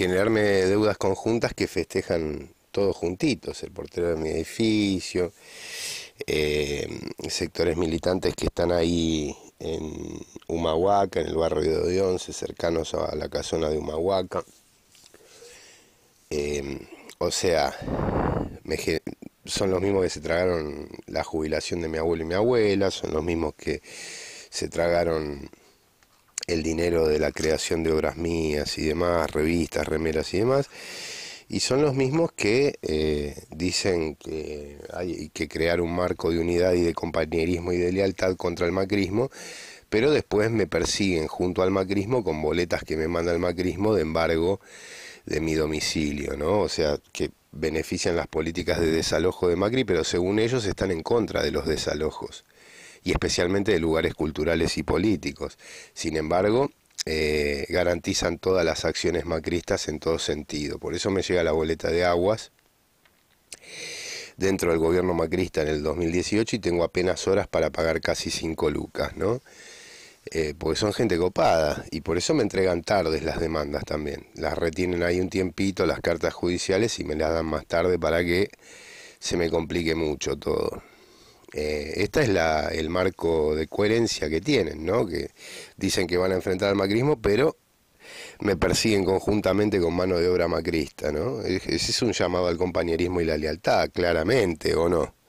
generarme deudas conjuntas que festejan todos juntitos, el portero de mi edificio, eh, sectores militantes que están ahí en Humahuaca, en el barrio de Once, cercanos a la casona de Humahuaca. Eh, o sea, son los mismos que se tragaron la jubilación de mi abuelo y mi abuela, son los mismos que se tragaron el dinero de la creación de obras mías y demás, revistas, remeras y demás. Y son los mismos que eh, dicen que hay que crear un marco de unidad y de compañerismo y de lealtad contra el macrismo, pero después me persiguen junto al macrismo con boletas que me manda el macrismo de embargo de mi domicilio, ¿no? O sea, que benefician las políticas de desalojo de Macri, pero según ellos están en contra de los desalojos y especialmente de lugares culturales y políticos. Sin embargo, eh, garantizan todas las acciones macristas en todo sentido. Por eso me llega la boleta de aguas dentro del gobierno macrista en el 2018 y tengo apenas horas para pagar casi 5 lucas, ¿no? Eh, porque son gente copada y por eso me entregan tardes las demandas también. Las retienen ahí un tiempito las cartas judiciales y me las dan más tarde para que se me complique mucho todo. Eh, esta es la, el marco de coherencia que tienen, ¿no? Que dicen que van a enfrentar al macrismo, pero me persiguen conjuntamente con mano de obra macrista, ¿no? Ese es un llamado al compañerismo y la lealtad, claramente, ¿o no?